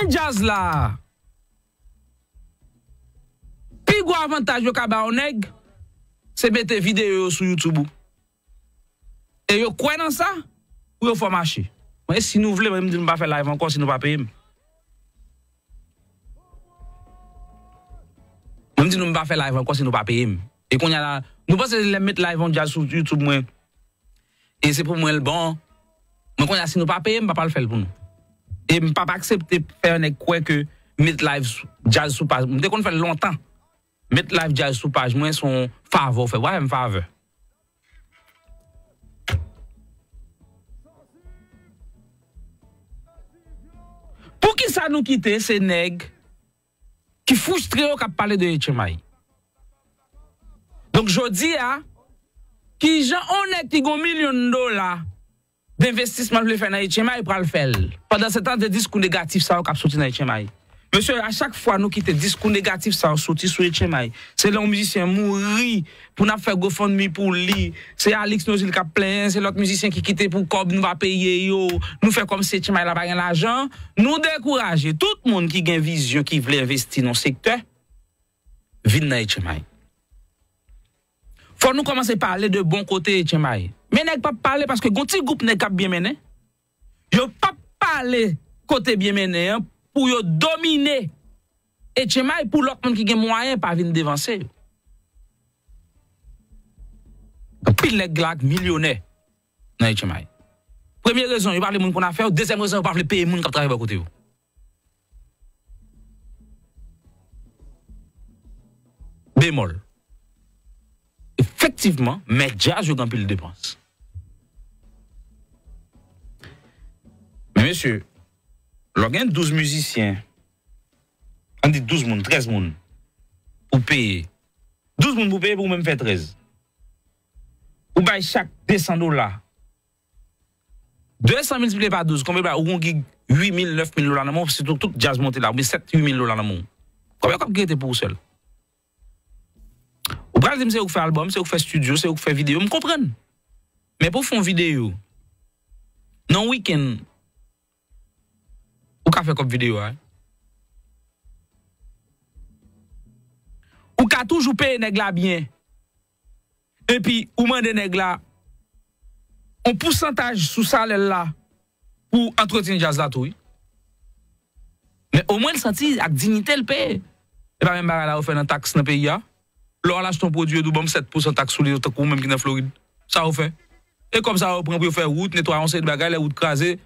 E jaz la Pi gwa avantaj yo ka ba oneg Se bete videyo yo sou YouTube ou E yo kwen nan sa Ou yo fwa mache Mwen e si nou vle mwen mdi nou mba fe live an kon se nou pa peye m Mwen mdi nou mba fe live an kon se nou pa peye m E kon ya la Mwen mba se lèm met live an jaz sou YouTube mwen E se pou mwen el ban Mwen kon ya si nou pa peye m ba pal fel pou nou E m pa pa aksepte fè yon ek kwen ke Midlife Jazz Soupage. M de kon fè l lontan. Midlife Jazz Soupage mwen son favo fè. Wè m favo? Pou ki sa nou kite se neg ki fous triyok ap pale de HMI. Donk jodi ya ki jan an ek ki goun milyon dola d'investissement que faire dans HMI pour le faire. Pendant ce temps de discours négatifs, ça a sorti dans HMI. Monsieur, à chaque fois nous quittons discours négatif, ça a sorti sur HMI. C'est là où musicien mourit pour nous faire GoFundMe pour lui. C'est Alex Nozil qui a plein, c'est l'autre musicien qui quitte pour Cob, nous va payer, yo. Nous faisons comme si HMI n'a pas l'argent. Nous décourager tout le monde qui a une vision, qui veut investir dans le secteur, viens dans HMI. Fò nou komanse pale de bon kote Etchemae. Men ek pa pale paske gouti goup ne kap biemenen. Yo pa pale kote biemenen pou yo domine Etchemae pou lòk moun ki gen mwayen pa vin devanse yo. Pil ne glak milyonè nan Etchemae. Premye rezon yo pale moun kon afe ou. Desen rezon yo pale le peye moun kap trabe kote yo. Bemol. efektiveman, mè jaz yo gampil depans. Mè mè sè, lò gen 12 müzisyen, an di 12 moun, 13 moun, pou peye. 12 moun pou peye pou mè m fè 13. Ou bay chak 200 dola. 200 moun pili par 12, konbe ba, ou gongi 8000, 9000 dola nan moun, ou si tout jaz monte la, ou bi 7000, 8000 dola nan moun. Konbe a kap gète pou ou sèl. Ou bral di m se ou k fè album, se ou k fè studio, se ou k fè video, m kompren. Men pou fè video, nan wiken, ou ka fè kop video, ou ka touj e ou pè negla byen, epi ou mende negla, ou pousantaj sou salèl la, ou entretine jazdatou, men ou mwen l senti ak dignite l pè, e pa men baral la ou fè nan taks nan pè ya, Lors là, ton produit y bon 7% taxe sur les autres coups, même qui en Floride. Ça vous fait. Et comme ça, on prend pour faire route, nettoyer ces bagages, les routes crasées.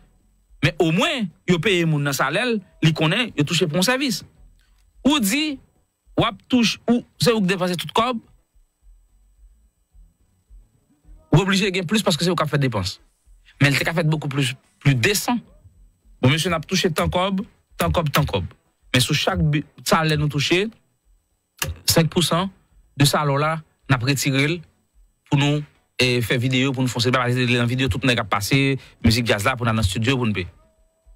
Mais au moins, gens dans mon salaire, les connaît, il touche pour un service. Ou dit, vous touche c'est vous qui dépensez tout le Vous obligez de gagner plus parce que c'est vous qui faites dépenses. Mais le café fait beaucoup plus, plus décent. monsieur, n'a touché tant cob, tant cob, tant cob. Mais sous chaque salaire, nous touchons 5%. De sa lola, napre tiril, tou nou, e fe videyo pou nou fonse. Ba parize, le nan videyo, tout nou kap pase, mizik jazz la pou nan nan studio pou nou pe.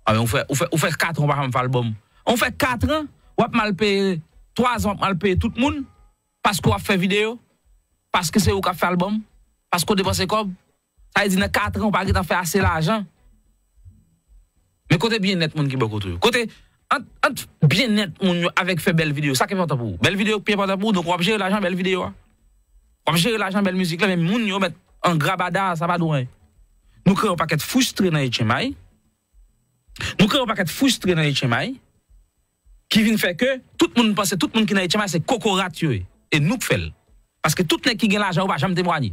Ou fe 4, ou pa ram fe albom. Ou fe 4 an, wap malpe, 3 an wap malpe tout moun, paske wap fe videyo, paske se ou kap fe albom, paske ou depose kob, sa e di nan 4 an, ou pa gri ta fe ase la ajan. Me kote bien net moun ki bokotu yo. Kote... bien net avec fait belle vidéo. Ça qui est important pour vous. Belle vidéo, pied important pour vous. Donc, on va gérer l'argent, belle vidéo. Hein. On va gérer l'argent, belle musique. Là, mais moun yo met un grabada, ça va loin. Hein. Nous créons un paquet frustré dans les chemins. Nous créons un paquet frustré dans les chemins. Qui vient faire que tout le monde pense, tout le monde qui est dans les chemins, c'est cocoratieux. Et nous faisons. Parce que tout le monde qui gagne l'argent, on va jamais témoigner.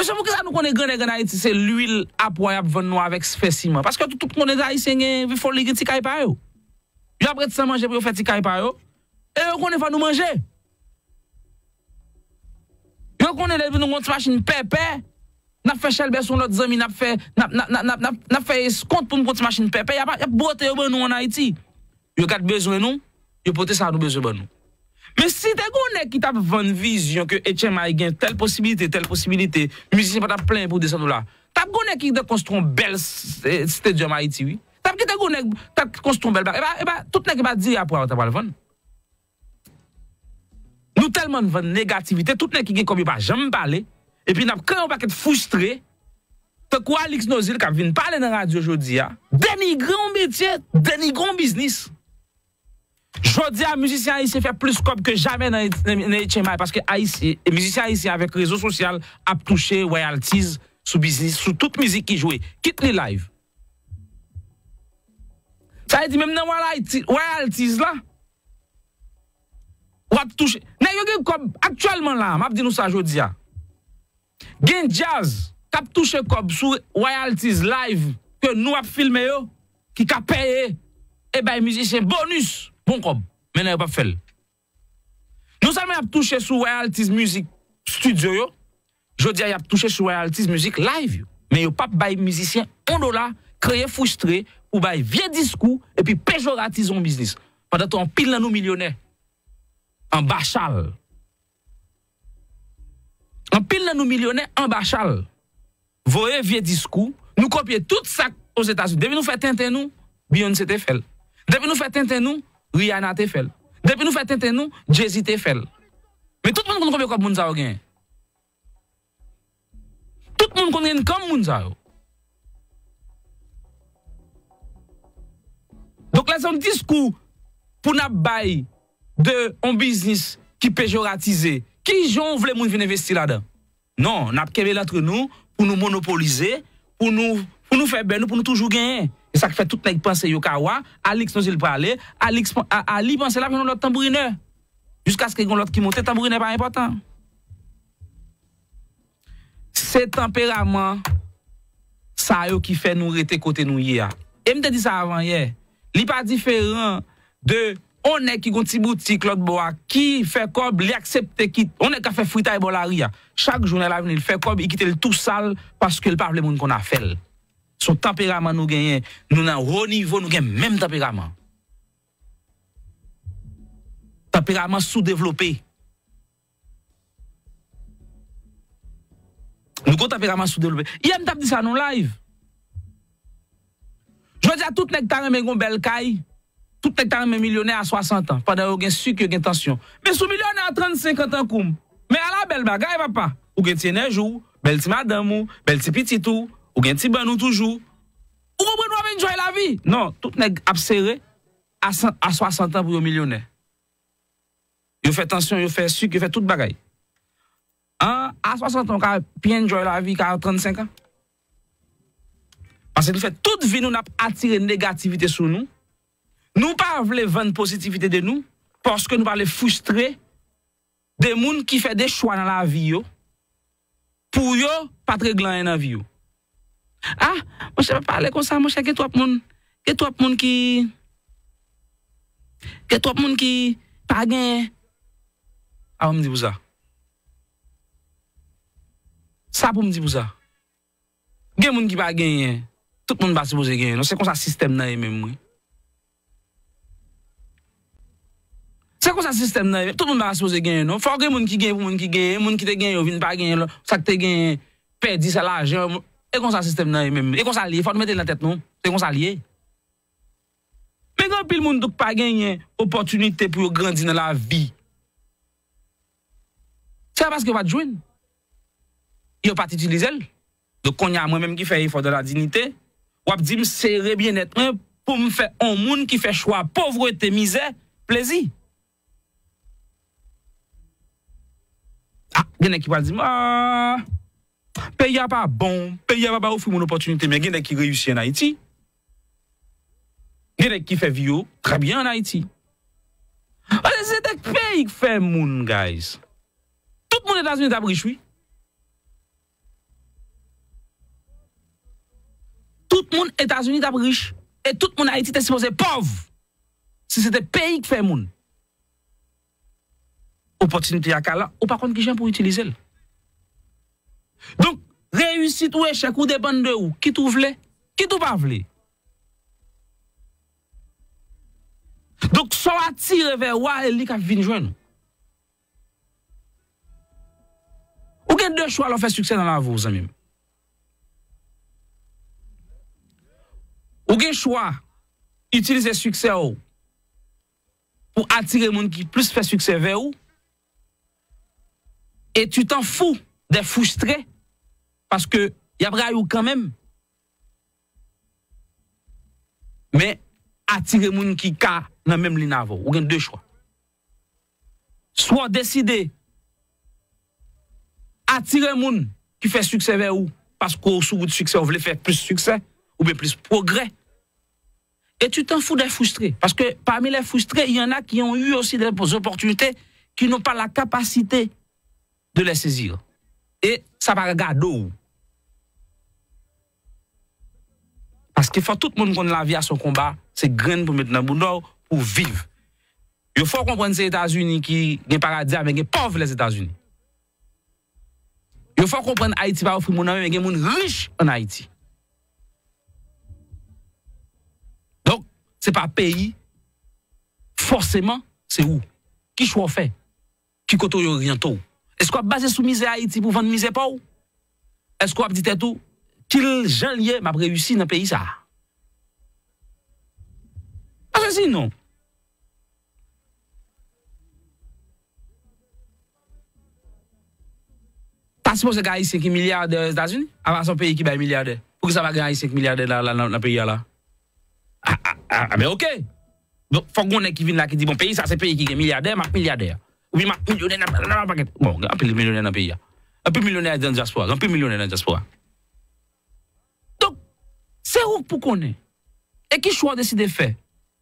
Mèche moukè sa nou konè gènè gènè ha iti, se l'uil ap wè ap vè nou avèk spesima. Paske yo tout mounè da isenye vifol ligè ti kaipa yo. Yo apre ti sa manje pou yo fè ti kaipa yo. E yo konè fè nou manje. Yo konè devè nou konti masjèn pepe, nap fè chèl bè sou lòt zèmi, nap fè kont pou nou konti masjèn pepe. Yap botè yo bè nou an ha iti. Yo kat bezwe nou, yo potè sa nou bezwe bè nou. Men si te gounen ki tap voun vizyon ke Etienne Mariguin tel posibilite, tel posibilite, mizisyen pa tap plen pou desan ou la, tap gounen ki de konstron bel stadyon Maritiwi, tap ki te gounen ki de konstron bel, e ba touten ek pa di apwa wata wale voun. Nou tel moun voun negativite, touten ek ki gen komi pa jamin pale, e pi nap kreon pa ket fustre, te kwa Alex Nozil ka vin pale nan radyo jodi ya, deni goun metye, deni goun biznis. Jodia, musicien haïtien fait plus cop que jamais dans HMI parce que haïtien, musicien haïtien avec réseau social a touché royalties sous business, sous toute musique qui jouait. Quitte les live. Ça veut dit même dans royalties là, ou a touché. actuellement là, m'a dit nous ça Jodia. a. Gen jazz cap touché cop sous royalties live que nous a filmé yo qui a payé et eh ben musicien bonus bon mais n'a pas fait. Non seulement il a toucher sur Royalties Music Studio, yo, je dis il a touché sur Royalties Music Live, mais il n'a pas bail musicien 1 dollar créé frustré ou bail vieux discours et puis péjoratise son business. Pendant qu'on pile dans nos millionnaires, en bachal. En pile dans nos millionnaires, en bachal. Voyez vieux discours, nous copier tout ça aux États-Unis. Depuis nous faire tenter nous, bien était fait. Depuis nous faire tenter nous, Rihanna te fel. Depi nou fè tenten nou, Jezi te fel. Mè tout moun kon be kòp moun zao gen. Tout moun kon gen kòm moun zao. Donk lè son diskou pou nab bay de an biznis ki pejoratize. Ki joun vle moun vin investi la dan? Non, nab kebe latre nou pou nou monopolize, pou nou fè ben, pou nou toujou genye. Sak fè tout nèk panse yo kawa, Alix nou zil pralè, Alix panse la vè nou lot tambourine, Juska skè yon lot ki motè, Tambourine pa importan. Se temperament, Sa yo ki fè nou rete kote nou yè. E mè te di sa avan yè, Li pa diferan de, Onèk yon ti bouti klok bo a, Ki fè kob, li aksepte ki, Onèk a fè fuita e bol a ria, Chak jounè la vè ni l fè kob, I kite l tou sal, Paske l pa vè moun kon a fèl. Son temperaman nou genyen, nou nan ro nivou, nou genyen menm temperaman. Temperaman sou devlope. Nou kon temperaman sou devlope. Yem tap disa nou live. Jwe di a tout nektare men goun bel kay. Tout nektare men milyonè a 60 an. Fadè ou gen syk, ou gen tansyon. Men sou milyonè a 30-50 an koum. Men ala bel bagay va pa. Ou gen tinej ou, bel ti madam ou, bel ti pitit ou. Ou gen ti ban nou toujou. Ou moun moun nou aven njoy la vi. Non, tout nèg ap serè a 60 an pou yo milyonè. Yo fè tansyon, yo fè suk, yo fè tout bagay. A 60 an, kan ap pien njoy la vi, kan ap 35 an. Pansè nou fè tout vi nou nap atire negativite sou nou. Nou pa avle ven positivite de nou porske nou pa avle fustre de moun ki fè de chwa nan la vi yo. Pou yo patre glan en la vi yo. Ha, ah, mwen chè pa pale kon sa, mwen chè gè tou ap moun, gè tou ap moun ki, gè tou ap moun ki, pa genye. A, mwen di pou sa. Sa pou mwen di pou sa. Gen moun ki pa genye, tout moun ba se boze genye nou, se kon sa sistem nanye men mwen. Se kon sa sistem nanye, tout moun ba se boze genye nou, fò gen moun ki genye pou moun ki genye, moun ki te genye ou vin pa genye lou, sa te genye, pedi se lajye ou moun. E kon sa sistem nan e men men. E kon sa liye. Fwa nou mette nan tet nou. E kon sa liye. Men kon pil moun douk pa genye opotunite pou yo grandine la vi. Se a baske yo pat jwen. Yo pat itilize el. Yo kon ya mwen men ki feye fwa de la dinite. Wap di m seri bienet men pou m fe on moun ki fe chwa povro ete mize. Plezi. A, gen ekip wale di m. A, ah, a, a. Pays a pas bon, pays a pas offrir une opportunité, mais il y a qui réussit en Haïti. Il y a qui fait vieux très bien en Haïti. Ah, c'est des pays qui fait moun, guys. Tout le monde est dans une table oui. tout le monde États-Unis d'ab riche et tout le monde Haïti est supposé pauvre. Si c'était pays qui fait monde. Opportunité à Kala, ou par contre qui j'aime pour utiliser. Donc, reyusit ou eshek ou depan de ou, ki tou vle, ki tou pa vle. Dok sou atire verwa el li kap vinjwen nou. Ou gen de choua lò fè sukse nan avou, zanmim? Ou gen choua itilize sukse ou pou atire moun ki plus fè sukse ver ou, et tu tan fou de fouchtre parce que y a quand même. Mais attirer moun qui ka nan même ligne Vous ou deux choix. Soit décider attirer moun qui fait succès vers ou parce qu'au bout de succès, on voulait faire plus succès ou bien plus progrès. Et tu t'en fous des frustrés. Parce que parmi les frustrés, il y en a qui ont eu aussi des opportunités qui n'ont pas la capacité de les saisir. Et ça va regarder où. Parce que faut tout le monde qu'on la vie à son combat, c'est grain pour mettre le pour vivre. Il faut comprendre les États-Unis qui ont paradis mais qui sont pauvres les États-Unis. Il faut comprendre Haïti par offrir mon ami, mais il riches en Haïti. Donc, ce n'est pas un pays. Forcément, c'est où Qui choisit fait Qui est orientaux Est-ce qu'on vous basé sous misère Haïti pour vendre misère pas Est-ce qu'on a dit tout kil jan liye m ap reyusi nan peyi sa. Ajan si nou. Ta si mou se ga yi 5 milyarde Stasiouni? Avan san peyi ki bayi milyarde? Fou ki sa va ga yi 5 milyarde nan peyi la? A, a, a, a, be ok! Fou konen ki vin la ki di bon peyi sa, se peyi ki gen milyarde, m ap milyarde. Ou bi m ap milyone nan peyi la. Bon, m ap li milyone nan peyi la. M ap li milyone nan diaspora. M ap li milyone nan diaspora. Se rouk pou konen, e ki chouan desi de fe,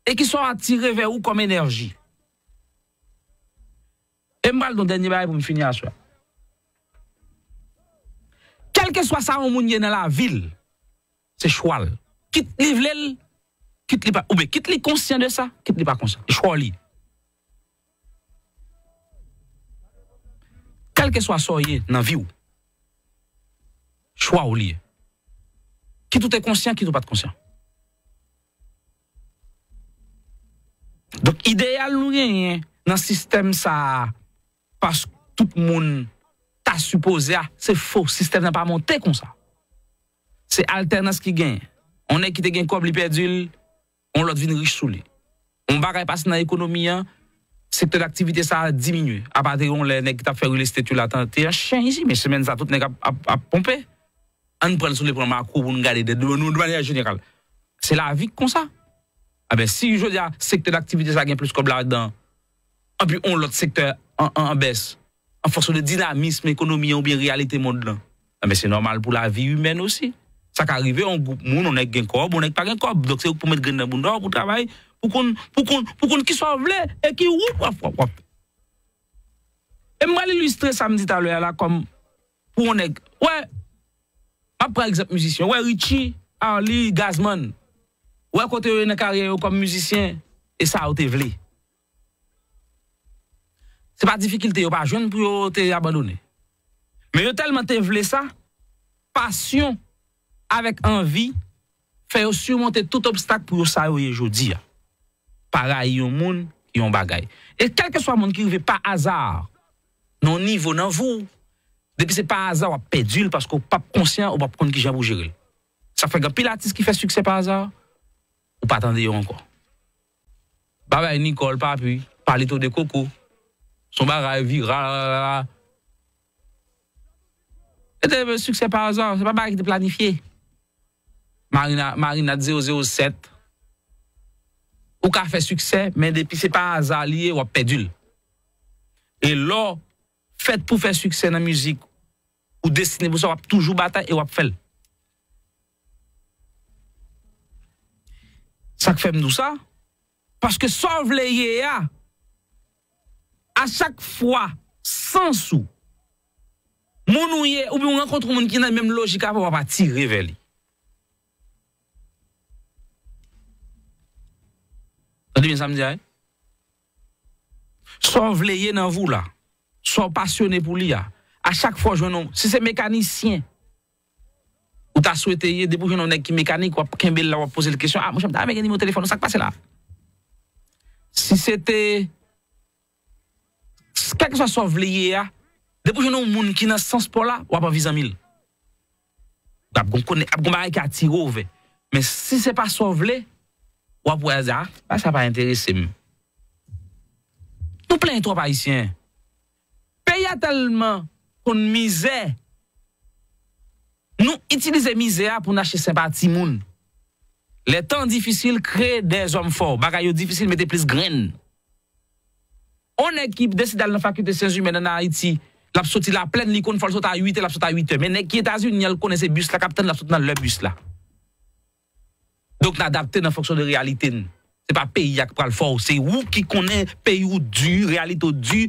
e ki son atire ve ou kom enerji. E mbal don denye bay pou m finya a chouan. Kelke sou a sa ou mounye nan la vil, se chouan. Kit li vlel, kit li pa oube, kit li konsyen de sa, kit li pa konsyen. E chouan li. Kelke sou a soye nan vi ou, chouan ou li e. Ki tou te konsyen, ki tou pat konsyen. Donk ideal nou genyen nan sistem sa pask tout moun ta suppose a, ah, se fok, sistem nan pa monte kon sa. Se alternans ki genyen. Onen ki te gen koum liperdil, on lot vin riche sou li. On va repas nan ekonomi a, se te l'aktivite sa diminue. A pati yon le nek ta ferou le stetou la tan, te yon chen yisi, men semen sa tout nek ap pompe. on prend sur les plans macro pour nous garder de, de, manière générale. C'est la vie comme ça. Ah ben, si je dis, secteur d'activité, ça gagne plus comme là-dedans. Et ah, puis, on l'autre secteur en, baisse. En fonction de dynamisme, économique ou bien réalité mondiale. Ah ben, c'est normal pour la vie humaine aussi. Ça qui arrive, on groupe moun, on a un corps, on n'est pas un corps. Donc, c'est pour mettre gain dans pour travailler, pour qu'on, pour qu'on, pour qu'on qui soit vrai et qui ouf, Et moi, l'illustrer samedi tout à l'heure, là, comme, pour on est, ouais, Mwen prek exemple müzisyen, wè Richie, Arlie, Gazman, wè kote wè nè karyè wè kom müzisyen, e sa wè te vle. Se pa difikilte yo pa jwen pou yo te abadone. Mwen yo telman te vle sa, pasyon, avèk anvi, fè yo surmonte tout obstak pou yo sa wè yo jodi ya. Para yon moun, yon bagay. E kelke swa moun ki rve pa azar, nou nivou nan vou, Depuis c'est pas hasard, on pédule parce qu'on pas conscient, on pas prendre qui j'ai vous gérer. Ça fait que pilatis qui fait succès par hasard, ou pas attendre encore. Baba Nicole papi, parler tout de coco. Son bagage viral. Et un succès par hasard, c'est pas bagage de planifié. Marina 007. Ou qu'a fait succès, mais depuis c'est pas hasard lié ou perdu. Et là, faites pour faire succès dans la musique Ou desine bousa wap toujou batay e wap fel. Sak fem nou sa? Paske son vleye ya, a sak fwa, sansou, moun ou ye, ou pou moun an kontrou moun ki nan menm logika, wap apat ti revele. Sa devine sa m diya e? Son vleye nan vou la, son pasyonè pou li ya, A chak fwa jwen nou, si se mekanisyen, ou ta souwete ye, depo jwen nou nek ki mekanik, wap ken bel la wap pose l kesyon, a mwen chanm ta, a men geni mwen telefon, nou sak pase la. Si se te, kak se sa souw vle ye ya, depo jwen nou moun ki nan sanspola, wap avizan mil. Ab goun kone, ab goun bare ki atiro ve. Men si se pa souw vle, wap wè a zi a, a sa pa interese m. Nou plen to wap a yisyen. Pe ya telman, On misait, misère, nous utilisons la misère pour acheter sympathie. Les temps difficiles créent des hommes forts. Les bagailles difficiles mettent plus de graines. On équipe décide d'aller à la faculté de Saint-Jumet dans l'Aïti. La plène, l'icône, il faut la sortir à 8 h la sortir à 8 heures. Mais qui est à l'Union, connaissent connaît ses bus, la capitaine, elle dans le bus. là Donc, on adapte fonction de réalité. Ce n'est pas pays qui parle fort. C'est vous qui connaissez le pays ou dur, réalité ou dur.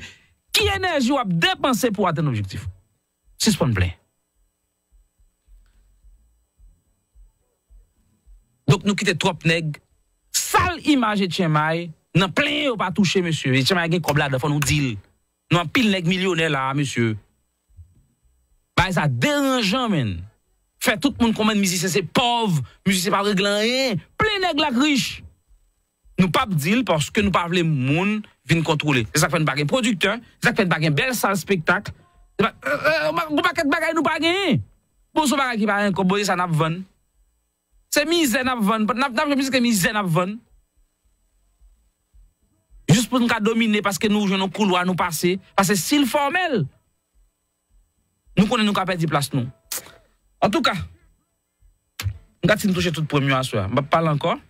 ki enerji wap depanse pou aten objektif. Si spon plen. Dok nou kite trop neg, sal imaj etyemay, nan plen ou pa touche, monsye, etyemay gen koblak da fon nou dil. Nan pil neg milyonel la, monsye. Bay e sa deranjan men. Fè tout moun koumen mizise se pov, mizise pa reglan en, eh? plen neg lak riche. nous pas deal parce que nous pas les monde viennent contrôler. C'est ça fait fait un producteur, ça fait fait un belle salle spectacle. Nous euh, euh, pas quatre bagages nous pas gagner. Pour ce bagage qui va un ça n'a pas C'est misère n'a pas n'a pas que misère n'a pas Juste pour nous dominer parce que nous jouons nos couloirs nous passer parce que s'il formel nous connaissons nous capable place nous. En tout cas, nous toucher tout premier à soi. pas parler encore.